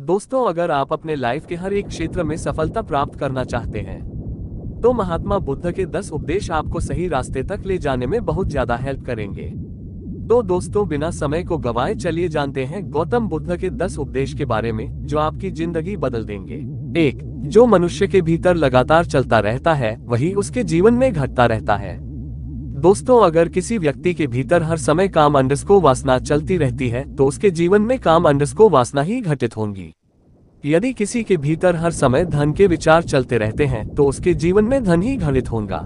दोस्तों अगर आप अपने लाइफ के हर एक क्षेत्र में सफलता प्राप्त करना चाहते हैं तो महात्मा बुद्ध के दस उपदेश आपको सही रास्ते तक ले जाने में बहुत ज्यादा हेल्प करेंगे तो दोस्तों बिना समय को गवाए चलिए जानते हैं गौतम बुद्ध के दस उपदेश के बारे में जो आपकी जिंदगी बदल देंगे एक जो मनुष्य के भीतर लगातार चलता रहता है वही उसके जीवन में घटता रहता है दोस्तों अगर किसी व्यक्ति के भीतर हर समय काम अंडस्को वासना चलती रहती है तो उसके जीवन में काम अंडस्को वासना ही घटित होंगी यदि किसी के भीतर हर समय धन के विचार चलते रहते हैं तो उसके जीवन में धन ही घटित होगा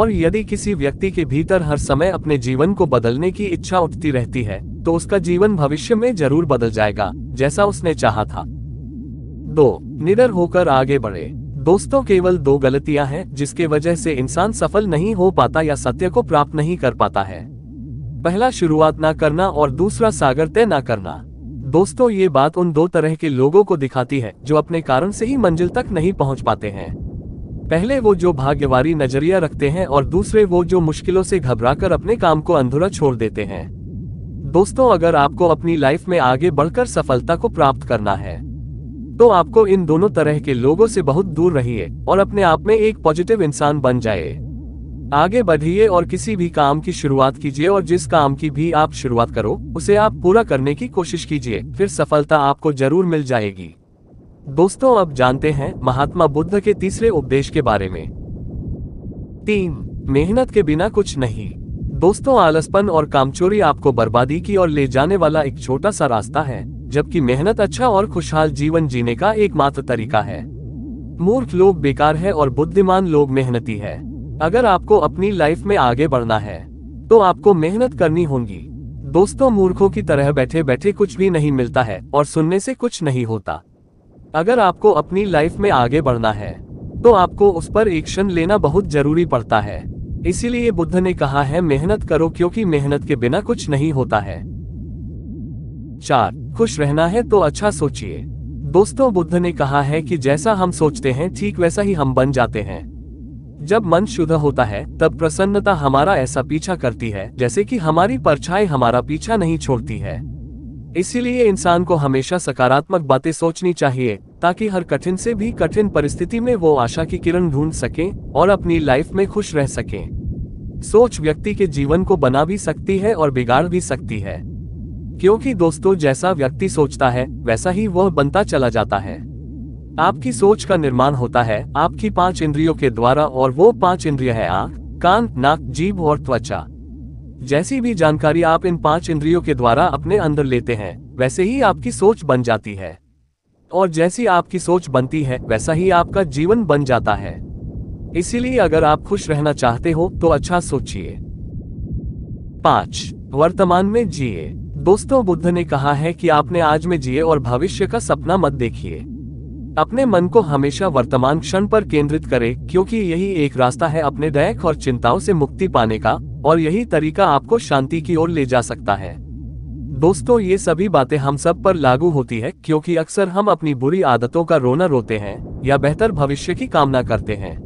और यदि किसी व्यक्ति के भीतर हर समय अपने जीवन को बदलने की इच्छा उठती रहती है तो उसका जीवन भविष्य में जरूर बदल जाएगा जैसा उसने चाहा था दो निडर होकर आगे बढ़े दोस्तों केवल दो गलतियां हैं जिसके वजह से इंसान सफल नहीं हो पाता या सत्य को प्राप्त नहीं कर पाता है पहला शुरुआत ना करना और दूसरा सागर तय ना करना दोस्तों ये बात उन दो तरह के लोगों को दिखाती है जो अपने कारण से ही मंजिल तक नहीं पहुंच पाते हैं पहले वो जो भाग्यवारी नजरिया रखते हैं और दूसरे वो जो मुश्किलों से घबराकर अपने काम को अंधूरा छोड़ देते हैं दोस्तों अगर आपको अपनी लाइफ में आगे बढ़कर सफलता को प्राप्त करना है तो आपको इन दोनों तरह के लोगों से बहुत दूर रहिए और अपने आप में एक पॉजिटिव इंसान बन जाए आगे बढ़िए और किसी भी काम की शुरुआत कीजिए और जिस काम की भी आप शुरुआत करो उसे आप पूरा करने की कोशिश कीजिए फिर सफलता आपको जरूर मिल जाएगी दोस्तों अब जानते हैं महात्मा बुद्ध के तीसरे उपदेश के बारे में तीन मेहनत के बिना कुछ नहीं दोस्तों आलसपन और कामचोरी आपको बर्बादी की ओर ले जाने वाला एक छोटा सा रास्ता है जबकि मेहनत अच्छा और खुशहाल जीवन जीने का एकमात्र तरीका है मूर्ख लोग बेकार है और बुद्धिमान लोग मेहनती है अगर आपको अपनी लाइफ में आगे बढ़ना है तो आपको मेहनत करनी होगी दोस्तों मूर्खों की तरह बैठे बैठे कुछ भी नहीं मिलता है और सुनने से कुछ नहीं होता अगर आपको अपनी लाइफ में आगे बढ़ना है तो आपको उस पर एक्शन लेना बहुत जरूरी पड़ता है इसीलिए बुद्ध ने कहा है मेहनत करो क्योंकि मेहनत के बिना कुछ नहीं होता है चार खुश रहना है तो अच्छा सोचिए दोस्तों बुद्ध ने कहा है कि जैसा हम सोचते हैं ठीक वैसा ही हम बन जाते हैं जब मन शुद्ध होता है तब प्रसन्नता हमारा ऐसा पीछा करती है जैसे कि हमारी परछाई हमारा पीछा नहीं छोड़ती है इसीलिए इंसान को हमेशा सकारात्मक बातें सोचनी चाहिए ताकि हर कठिन से भी कठिन परिस्थिति में वो आशा की किरण ढूंढ सके और अपनी लाइफ में खुश रह सके सोच व्यक्ति के जीवन को बना भी सकती है और बिगाड़ भी सकती है क्योंकि दोस्तों जैसा व्यक्ति सोचता है वैसा ही वह बनता चला जाता है आपकी सोच का निर्माण होता है आपकी पांच इंद्रियों के द्वारा और वो पांच इंद्रिय है आंख कान नाक जीव और त्वचा जैसी भी जानकारी आप इन पांच इंद्रियों के द्वारा अपने अंदर लेते हैं वैसे ही आपकी सोच बन जाती है और जैसी आपकी सोच बनती है वैसा ही आपका जीवन बन जाता है इसीलिए अगर आप खुश रहना चाहते हो तो अच्छा सोचिए पांच वर्तमान में जिए दोस्तों बुद्ध ने कहा है कि आपने आज में जिए और भविष्य का सपना मत देखिए अपने मन को हमेशा वर्तमान क्षण पर केंद्रित करें क्योंकि यही एक रास्ता है अपने दयक और चिंताओं से मुक्ति पाने का और यही तरीका आपको शांति की ओर ले जा सकता है दोस्तों ये सभी बातें हम सब पर लागू होती है क्योंकि अक्सर हम अपनी बुरी आदतों का रोना रोते हैं या बेहतर भविष्य की कामना करते हैं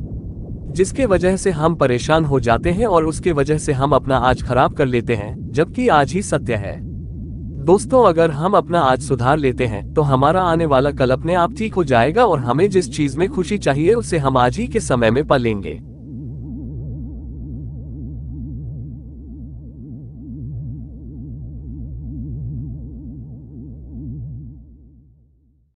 जिसके वजह से हम परेशान हो जाते हैं और उसके वजह से हम अपना आज खराब कर लेते हैं जबकि आज ही सत्य है दोस्तों अगर हम अपना आज सुधार लेते हैं तो हमारा आने वाला कल अपने आप ठीक हो जाएगा और हमें जिस चीज में खुशी चाहिए उसे हम आज ही के समय में पलेंगे